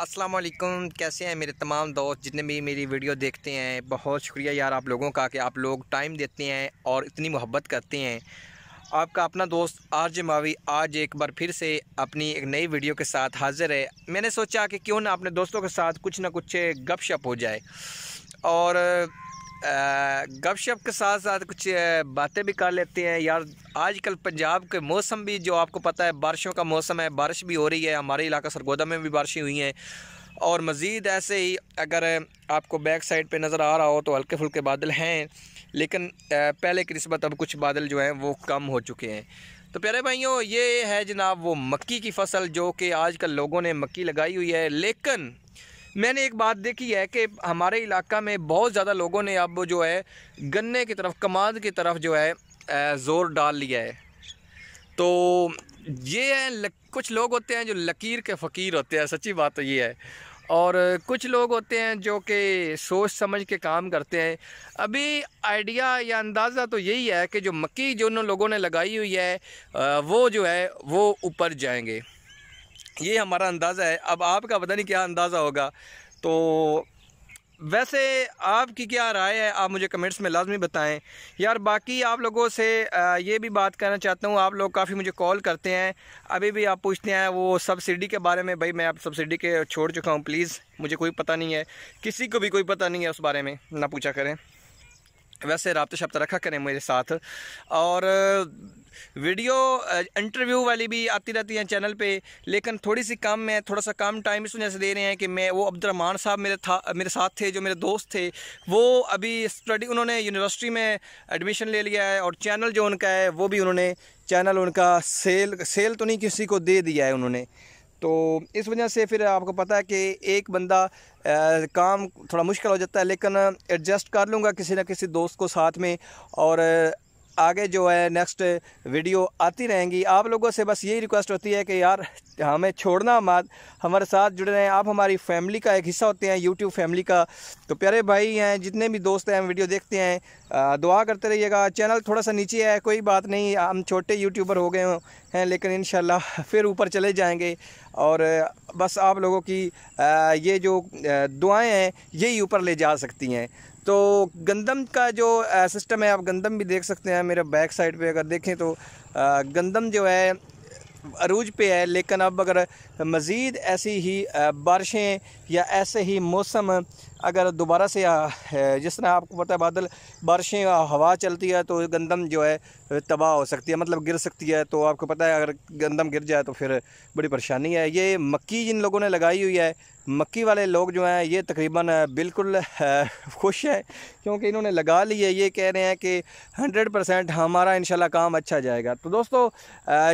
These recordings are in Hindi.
अस्सलाम वालेकुम कैसे हैं मेरे तमाम दोस्त जितने भी मेरी वीडियो देखते हैं बहुत शुक्रिया यार आप लोगों का कि आप लोग टाइम देते हैं और इतनी मोहब्बत करते हैं आपका अपना दोस्त आर्ज मावी आज एक बार फिर से अपनी एक नई वीडियो के साथ हाज़िर है मैंने सोचा कि क्यों ना अपने दोस्तों के साथ कुछ ना कुछ गपशप हो जाए और गपशप के साथ साथ कुछ बातें भी कर लेते हैं यार आजकल पंजाब के मौसम भी जो आपको पता है बारिशों का मौसम है बारिश भी हो रही है हमारे इलाका सरगोदा में भी बारिशें हुई हैं और मज़ीद ऐसे ही अगर आपको बैक साइड पे नज़र आ रहा हो तो हल्के फुलके बादल हैं लेकिन पहले की नस्बत अब कुछ बादल जो हैं वो कम हो चुके हैं तो प्यारे भाइयों ये है जनाब वो मक्की की फसल जो कि आजकल लोगों ने मक्की लगाई हुई है लेकिन मैंने एक बात देखी है कि हमारे इलाका में बहुत ज़्यादा लोगों ने अब जो है गन्ने की तरफ कमाद की तरफ जो है ज़ोर डाल लिया है तो ये है कुछ लोग होते हैं जो लकीर के फ़कीर होते हैं सच्ची बात तो ये है और कुछ लोग होते हैं जो कि सोच समझ के काम करते हैं अभी आइडिया या अंदाज़ा तो यही है कि जो मक्की जो उन लोगों ने लगाई हुई है वो जो है वो ऊपर जाएंगे ये हमारा अंदाज़ा है अब आपका पता नहीं क्या अंदाज़ा होगा तो वैसे आपकी क्या राय है आप मुझे कमेंट्स में लाजमी बताएं यार बाकी आप लोगों से ये भी बात करना चाहता हूँ आप लोग काफ़ी मुझे कॉल करते हैं अभी भी आप पूछते हैं वो सब्सिडी के बारे में भाई मैं आप सब्सिडी के छोड़ चुका हूँ प्लीज़ मुझे कोई पता नहीं है किसी को भी कोई पता नहीं है उस बारे में ना पूछा करें वैसे रबता शब्ता रखा करें मेरे साथ और वीडियो इंटरव्यू वाली भी आती रहती हैं चैनल पे लेकिन थोड़ी सी कम है थोड़ा सा कम टाइम इस वजह से दे रहे हैं कि मैं वो अब्दुलरहमान साहब मेरे था मेरे साथ थे जो मेरे दोस्त थे वो अभी स्टडी उन्होंने यूनिवर्सिटी में एडमिशन ले लिया है और चैनल जो उनका है वो भी उन्होंने चैनल उनका सेल सेल तो नहीं किसी को दे दिया है उन्होंने तो इस वजह से फिर आपको पता है कि एक बंदा आ, काम थोड़ा मुश्किल हो जाता है लेकिन एडजस्ट कर लूँगा किसी ना किसी दोस्त को साथ में और आगे जो है नेक्स्ट वीडियो आती रहेंगी आप लोगों से बस यही रिक्वेस्ट होती है कि यार हमें छोड़ना मत हमारे साथ जुड़े रहें आप हमारी फैमिली का एक हिस्सा होते हैं यूट्यूब फैमिली का तो प्यारे भाई हैं जितने भी दोस्त हैं वीडियो देखते हैं दुआ करते रहिएगा चैनल थोड़ा सा नीचे है कोई बात नहीं हम छोटे यूट्यूबर हो गए हैं लेकिन इन फिर ऊपर चले जाएँगे और बस आप लोगों की ये जो दुआएँ हैं यही ऊपर ले जा सकती हैं तो गंदम का जो सिस्टम है आप गंदम भी देख सकते हैं मेरे बैक साइड पे अगर देखें तो गंदम जो है अरूज पे है लेकिन अब अगर मज़ीद ऐसी ही बारिशें या ऐसे ही मौसम अगर दोबारा से जिस तरह आपको पता है बादल बारिशें हवा चलती है तो गंदम जो है तबाह हो सकती है मतलब गिर सकती है तो आपको पता है अगर गंदम गिर जाए तो फिर बड़ी परेशानी है ये मक्की जिन लोगों ने लगाई हुई है मक्की वाले लोग जो हैं ये तकरीबन बिल्कुल खुश हैं क्योंकि इन्होंने लगा ली है ये कह रहे हैं कि 100 परसेंट हमारा इन काम अच्छा जाएगा तो दोस्तों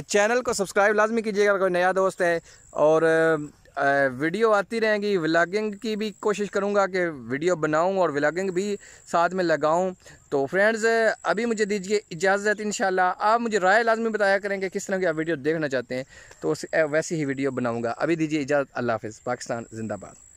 चैनल को सब्सक्राइब लाजमी कीजिएगा कोई नया दोस्त है और वीडियो आती रहेंगी व्लागिंग की भी कोशिश करूँगा कि वीडियो बनाऊँ और व्लागिंग भी साथ में लगाऊँ तो फ्रेंड्स अभी मुझे दीजिए इजाज़त इन आप मुझे राय लाजमी बताया करेंगे किस तरह की आप वीडियो देखना चाहते हैं तो वैसी ही वीडियो बनाऊँगा अभी दीजिए इजाज़त अल्लाह हाफ़ पाकिस्तान जिंदाबाद